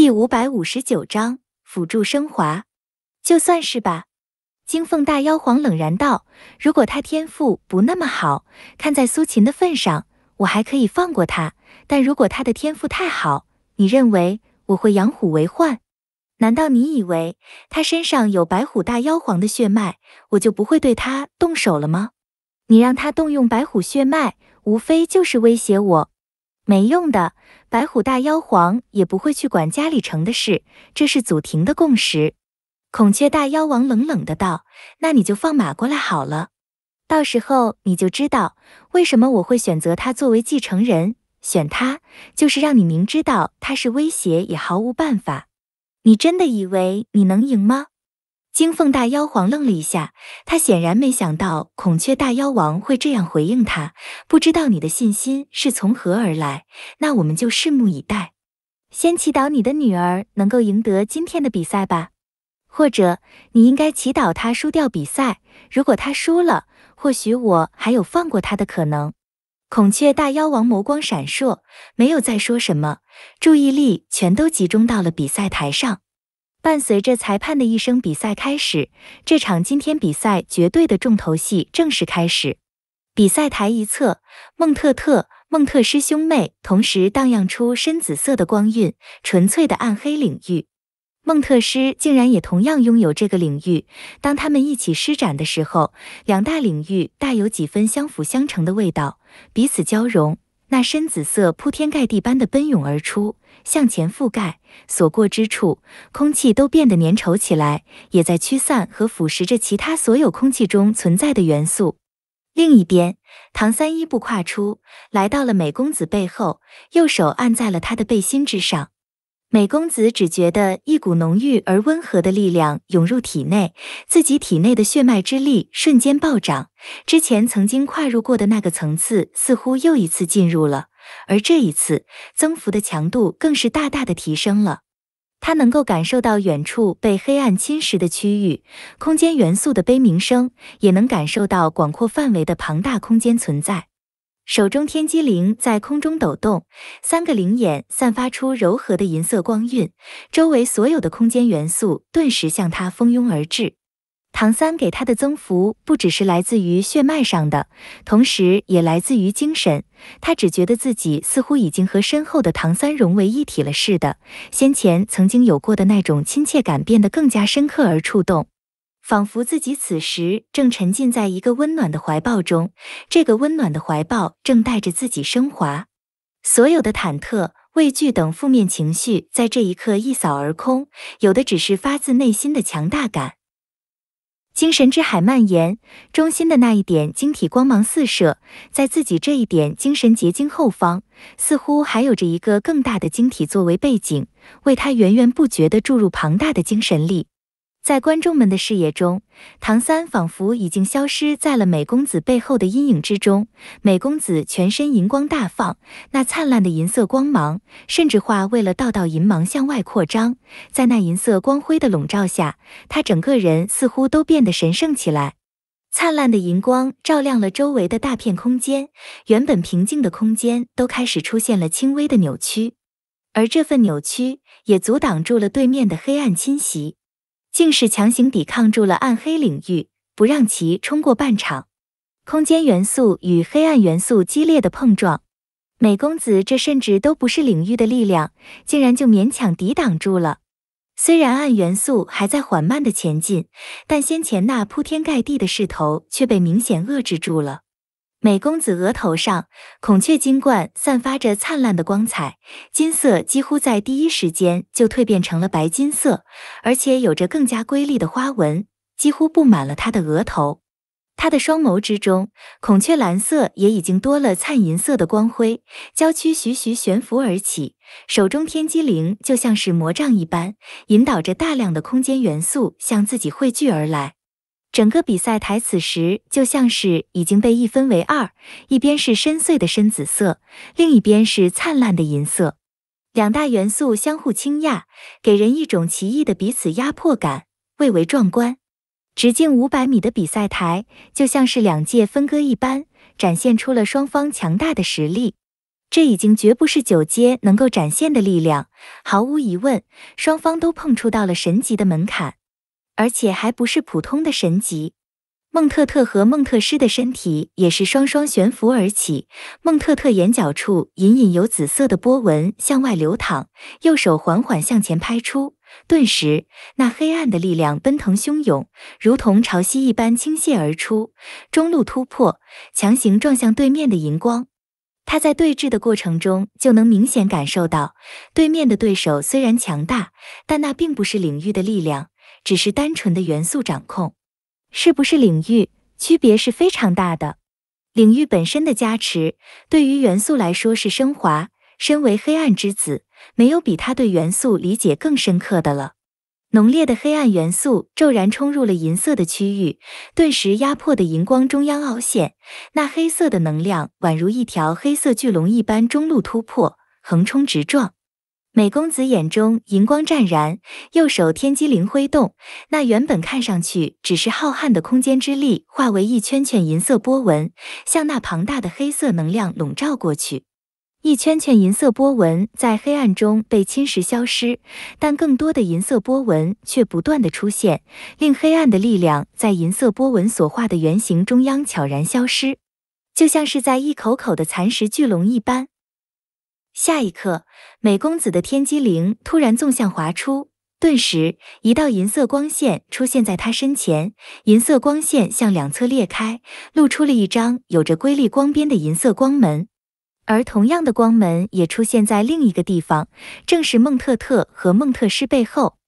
第五百五十九章辅助升华，就算是吧。金凤大妖皇冷然道：“如果他天赋不那么好，看在苏秦的份上，我还可以放过他。但如果他的天赋太好，你认为我会养虎为患？难道你以为他身上有白虎大妖皇的血脉，我就不会对他动手了吗？你让他动用白虎血脉，无非就是威胁我。”没用的，白虎大妖皇也不会去管家礼城的事，这是祖庭的共识。孔雀大妖王冷冷的道：“那你就放马过来好了，到时候你就知道为什么我会选择他作为继承人。选他，就是让你明知道他是威胁也毫无办法。你真的以为你能赢吗？”金凤大妖皇愣了一下，他显然没想到孔雀大妖王会这样回应他。不知道你的信心是从何而来？那我们就拭目以待。先祈祷你的女儿能够赢得今天的比赛吧，或者你应该祈祷她输掉比赛。如果她输了，或许我还有放过她的可能。孔雀大妖王眸光闪烁，没有再说什么，注意力全都集中到了比赛台上。伴随着裁判的一声，比赛开始。这场今天比赛绝对的重头戏正式开始。比赛台一侧，孟特特、孟特师兄妹同时荡漾出深紫色的光晕，纯粹的暗黑领域。孟特师竟然也同样拥有这个领域。当他们一起施展的时候，两大领域大有几分相辅相成的味道，彼此交融。那深紫色铺天盖地般的奔涌而出，向前覆盖，所过之处，空气都变得粘稠起来，也在驱散和腐蚀着其他所有空气中存在的元素。另一边，唐三一步跨出来到了美公子背后，右手按在了他的背心之上。美公子只觉得一股浓郁而温和的力量涌入体内，自己体内的血脉之力瞬间暴涨。之前曾经跨入过的那个层次，似乎又一次进入了，而这一次增幅的强度更是大大的提升了。他能够感受到远处被黑暗侵蚀的区域，空间元素的悲鸣声，也能感受到广阔范围的庞大空间存在。手中天机灵在空中抖动，三个灵眼散发出柔和的银色光晕，周围所有的空间元素顿时向他蜂拥而至。唐三给他的增幅不只是来自于血脉上的，同时也来自于精神。他只觉得自己似乎已经和身后的唐三融为一体了似的，先前曾经有过的那种亲切感变得更加深刻而触动。仿佛自己此时正沉浸在一个温暖的怀抱中，这个温暖的怀抱正带着自己升华。所有的忐忑、畏惧等负面情绪在这一刻一扫而空，有的只是发自内心的强大感。精神之海蔓延，中心的那一点晶体光芒四射，在自己这一点精神结晶后方，似乎还有着一个更大的晶体作为背景，为它源源不绝的注入庞大的精神力。在观众们的视野中，唐三仿佛已经消失在了美公子背后的阴影之中。美公子全身银光大放，那灿烂的银色光芒甚至化为了道道银芒向外扩张。在那银色光辉的笼罩下，他整个人似乎都变得神圣起来。灿烂的银光照亮了周围的大片空间，原本平静的空间都开始出现了轻微的扭曲，而这份扭曲也阻挡住了对面的黑暗侵袭。竟是强行抵抗住了暗黑领域，不让其冲过半场。空间元素与黑暗元素激烈的碰撞，美公子这甚至都不是领域的力量，竟然就勉强抵挡住了。虽然暗元素还在缓慢的前进，但先前那铺天盖地的势头却被明显遏制住了。美公子额头上孔雀金冠散发着灿烂的光彩，金色几乎在第一时间就蜕变成了白金色，而且有着更加瑰丽的花纹，几乎布满了他的额头。他的双眸之中，孔雀蓝色也已经多了灿银色的光辉，娇躯徐徐悬浮而起，手中天机灵就像是魔杖一般，引导着大量的空间元素向自己汇聚而来。整个比赛台此时就像是已经被一分为二，一边是深邃的深紫色，另一边是灿烂的银色，两大元素相互倾轧，给人一种奇异的彼此压迫感，蔚为壮观。直径五百米的比赛台就像是两界分割一般，展现出了双方强大的实力。这已经绝不是九阶能够展现的力量，毫无疑问，双方都碰触到了神级的门槛。而且还不是普通的神级，孟特特和孟特师的身体也是双双悬浮而起。孟特特眼角处隐隐有紫色的波纹向外流淌，右手缓缓向前拍出，顿时那黑暗的力量奔腾汹涌，如同潮汐一般倾泻而出，中路突破，强行撞向对面的荧光。他在对峙的过程中就能明显感受到，对面的对手虽然强大，但那并不是领域的力量。只是单纯的元素掌控，是不是领域？区别是非常大的。领域本身的加持，对于元素来说是升华。身为黑暗之子，没有比他对元素理解更深刻的了。浓烈的黑暗元素骤然冲入了银色的区域，顿时压迫的银光中央凹陷。那黑色的能量宛如一条黑色巨龙一般，中路突破，横冲直撞。美公子眼中银光湛然，右手天机灵挥动，那原本看上去只是浩瀚的空间之力，化为一圈圈银色波纹，向那庞大的黑色能量笼罩过去。一圈圈银色波纹在黑暗中被侵蚀消失，但更多的银色波纹却不断的出现，令黑暗的力量在银色波纹所化的圆形中央悄然消失，就像是在一口口的蚕食巨龙一般。下一刻，美公子的天机灵突然纵向划出，顿时一道银色光线出现在他身前。银色光线向两侧裂开，露出了一张有着瑰丽光边的银色光门。而同样的光门也出现在另一个地方，正是孟特特和孟特师背后。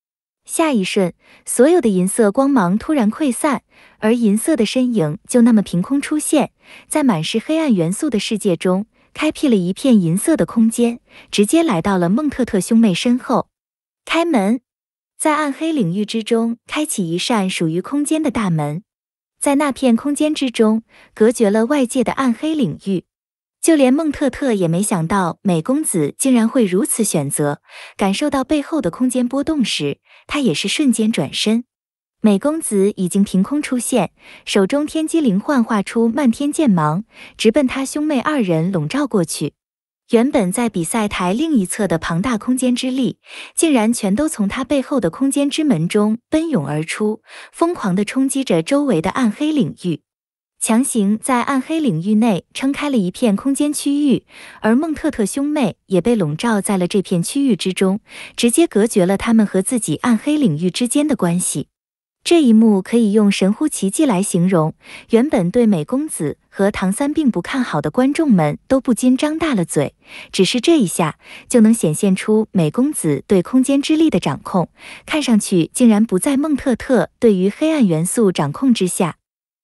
下一瞬，所有的银色光芒突然溃散，而银色的身影就那么凭空出现在满是黑暗元素的世界中。开辟了一片银色的空间，直接来到了孟特特兄妹身后。开门，在暗黑领域之中开启一扇属于空间的大门，在那片空间之中隔绝了外界的暗黑领域。就连孟特特也没想到美公子竟然会如此选择，感受到背后的空间波动时，他也是瞬间转身。美公子已经凭空出现，手中天机灵幻化出漫天剑芒，直奔他兄妹二人笼罩过去。原本在比赛台另一侧的庞大空间之力，竟然全都从他背后的空间之门中奔涌而出，疯狂地冲击着周围的暗黑领域，强行在暗黑领域内撑开了一片空间区域。而孟特特兄妹也被笼罩在了这片区域之中，直接隔绝了他们和自己暗黑领域之间的关系。这一幕可以用神乎其技来形容，原本对美公子和唐三并不看好的观众们都不禁张大了嘴，只是这一下就能显现出美公子对空间之力的掌控，看上去竟然不在孟特特对于黑暗元素掌控之下，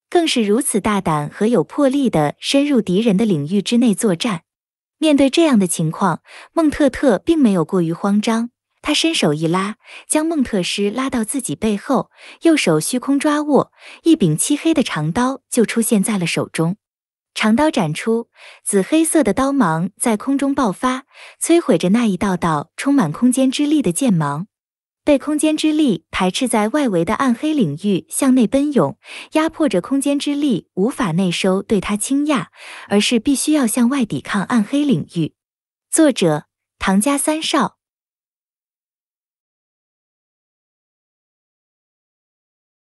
更是如此大胆和有魄力的深入敌人的领域之内作战。面对这样的情况，孟特特并没有过于慌张。他伸手一拉，将孟特师拉到自己背后，右手虚空抓握，一柄漆黑的长刀就出现在了手中。长刀斩出，紫黑色的刀芒在空中爆发，摧毁着那一道道充满空间之力的剑芒。被空间之力排斥在外围的暗黑领域向内奔涌，压迫着空间之力无法内收，对他倾压，而是必须要向外抵抗暗黑领域。作者：唐家三少。